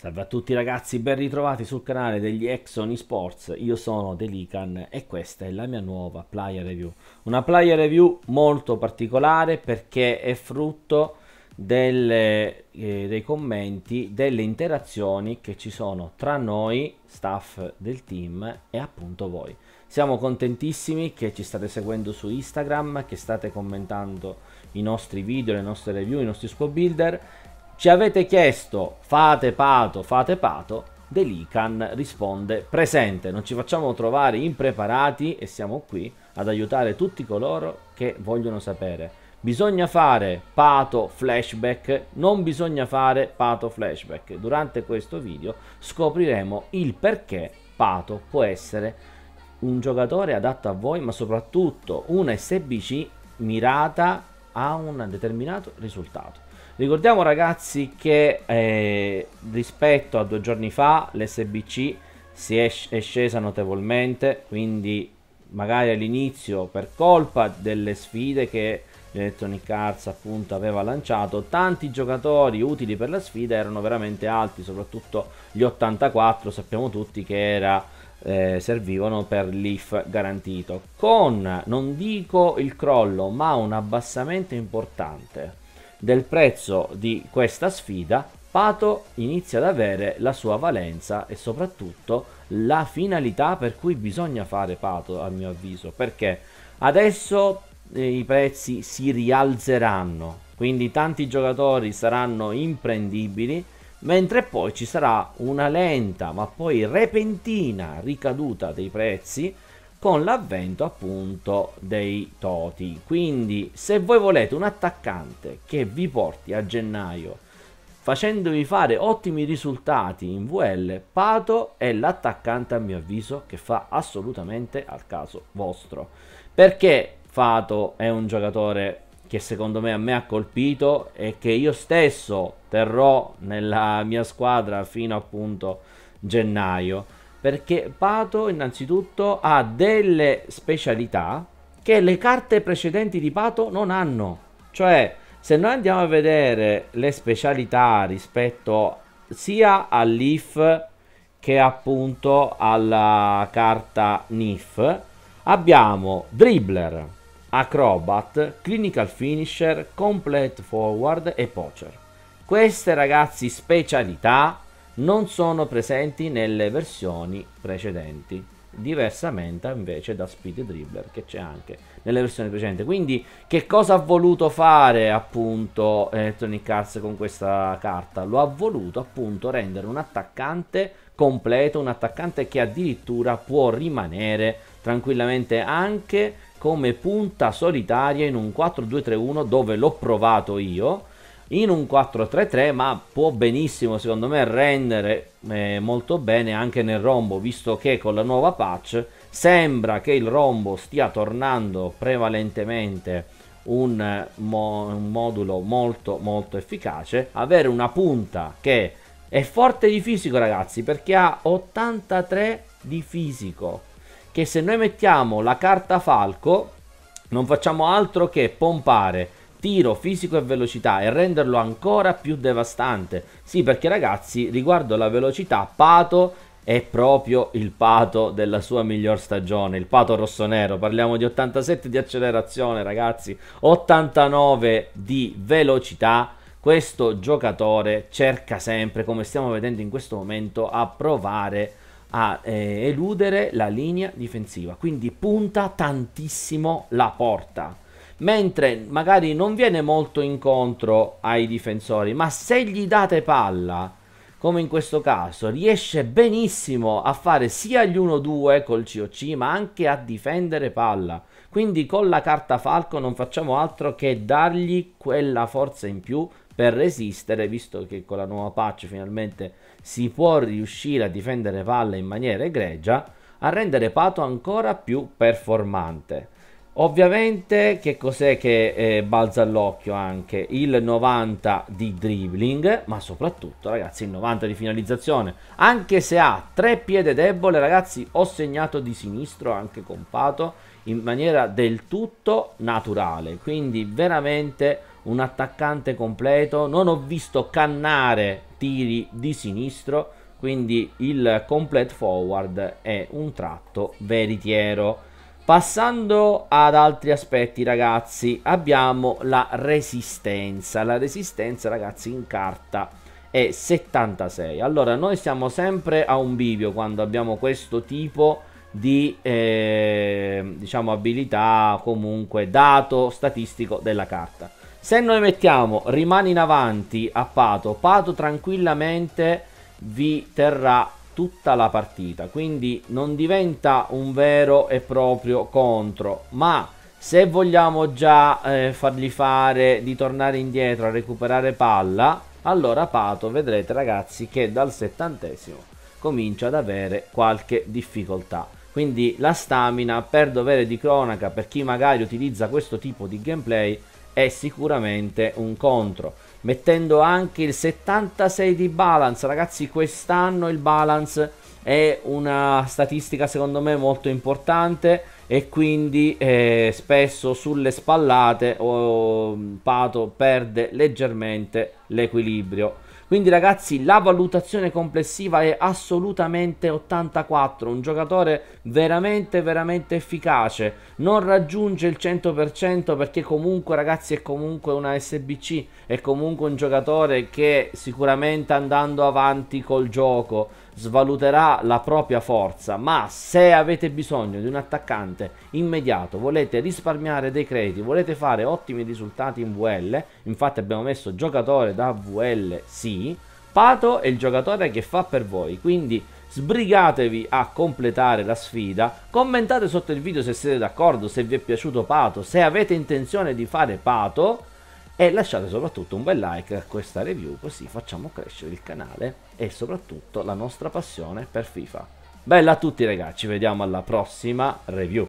Salve a tutti ragazzi, ben ritrovati sul canale degli Exxon Sports. Io sono Delican e questa è la mia nuova player review. Una player review molto particolare perché è frutto delle, eh, dei commenti, delle interazioni che ci sono tra noi, staff del team e appunto voi. Siamo contentissimi che ci state seguendo su Instagram, che state commentando i nostri video, le nostre review, i nostri squad builder ci avete chiesto fate pato, fate pato. Delican risponde presente, non ci facciamo trovare impreparati e siamo qui ad aiutare tutti coloro che vogliono sapere. Bisogna fare pato flashback, non bisogna fare pato flashback. Durante questo video scopriremo il perché pato può essere un giocatore adatto a voi, ma soprattutto una SBC mirata a un determinato risultato. Ricordiamo ragazzi che eh, rispetto a due giorni fa l'SBC è, è scesa notevolmente, quindi magari all'inizio per colpa delle sfide che Electronic Arts appunto aveva lanciato tanti giocatori utili per la sfida erano veramente alti soprattutto gli 84 sappiamo tutti che era, eh, servivano per l'IF garantito con non dico il crollo ma un abbassamento importante del prezzo di questa sfida, Pato inizia ad avere la sua valenza e soprattutto la finalità per cui bisogna fare Pato, a mio avviso, perché adesso eh, i prezzi si rialzeranno, quindi tanti giocatori saranno imprendibili, mentre poi ci sarà una lenta ma poi repentina ricaduta dei prezzi con l'avvento appunto dei Toti. Quindi se voi volete un attaccante che vi porti a gennaio facendovi fare ottimi risultati in VL, Pato è l'attaccante a mio avviso che fa assolutamente al caso vostro. Perché Fato è un giocatore che secondo me a me ha colpito e che io stesso terrò nella mia squadra fino appunto gennaio perché Pato innanzitutto ha delle specialità che le carte precedenti di Pato non hanno. Cioè, se noi andiamo a vedere le specialità rispetto sia all'IF che appunto alla carta NIF, abbiamo Dribbler, Acrobat, Clinical Finisher, Complete Forward e Poacher. Queste ragazzi specialità non sono presenti nelle versioni precedenti diversamente invece da Speed Dribbler che c'è anche nelle versioni precedenti quindi che cosa ha voluto fare appunto Electronic Arts con questa carta lo ha voluto appunto rendere un attaccante completo un attaccante che addirittura può rimanere tranquillamente anche come punta solitaria in un 4-2-3-1 dove l'ho provato io in un 4-3-3 ma può benissimo secondo me rendere eh, molto bene anche nel rombo visto che con la nuova patch sembra che il rombo stia tornando prevalentemente un, mo- un modulo molto molto efficace avere una punta che è forte di fisico ragazzi perché ha 83 di fisico che se noi mettiamo la carta falco non facciamo altro che pompare tiro, fisico e velocità e renderlo ancora più devastante. Sì, perché ragazzi, riguardo la velocità, Pato è proprio il Pato della sua miglior stagione, il Pato rossonero. Parliamo di 87 di accelerazione, ragazzi, 89 di velocità. Questo giocatore cerca sempre, come stiamo vedendo in questo momento, a provare a eh, eludere la linea difensiva. Quindi punta tantissimo la porta mentre magari non viene molto incontro ai difensori, ma se gli date palla, come in questo caso, riesce benissimo a fare sia gli 1-2 col COC, ma anche a difendere palla. Quindi con la carta falco non facciamo altro che dargli quella forza in più per resistere, visto che con la nuova patch finalmente si può riuscire a difendere palla in maniera egregia, a rendere Pato ancora più performante. Ovviamente che cos'è che eh, balza all'occhio anche? Il 90 di dribbling, ma soprattutto ragazzi il 90 di finalizzazione. Anche se ha tre piede debole ragazzi ho segnato di sinistro anche con Pato in maniera del tutto naturale. Quindi veramente un attaccante completo. Non ho visto cannare tiri di sinistro, quindi il complete forward è un tratto veritiero Passando ad altri aspetti, ragazzi, abbiamo la resistenza. La resistenza, ragazzi, in carta è 76. Allora, noi siamo sempre a un bivio quando abbiamo questo tipo di eh, diciamo abilità comunque dato statistico della carta se noi mettiamo rimani in avanti a pato pato tranquillamente vi terrà tutta la partita, quindi non diventa un vero e proprio contro, ma se vogliamo già eh, fargli fare di tornare indietro a recuperare palla, allora Pato vedrete ragazzi che dal settantesimo comincia ad avere qualche difficoltà. Quindi la stamina per dovere di cronaca per chi magari utilizza questo tipo di gameplay è sicuramente un contro mettendo anche il 76 di balance. Ragazzi, quest'anno il balance è una statistica secondo me molto importante e quindi eh, spesso sulle spallate oh, Pato perde leggermente l'equilibrio. Quindi ragazzi la valutazione complessiva è assolutamente 84, un giocatore veramente veramente efficace, non raggiunge il 100% perché comunque ragazzi è comunque una SBC, è comunque un giocatore che sicuramente andando avanti col gioco svaluterà la propria forza, ma se avete bisogno di un attaccante immediato, volete risparmiare dei crediti, volete fare ottimi risultati in VL, infatti abbiamo messo giocatore da VL sì, Pato è il giocatore che fa per voi, quindi sbrigatevi a completare la sfida, commentate sotto il video se siete d'accordo, se vi è piaciuto Pato, se avete intenzione di fare Pato, e lasciate soprattutto un bel like a questa review così facciamo crescere il canale e soprattutto la nostra passione per FIFA. Bella a tutti ragazzi, ci vediamo alla prossima review.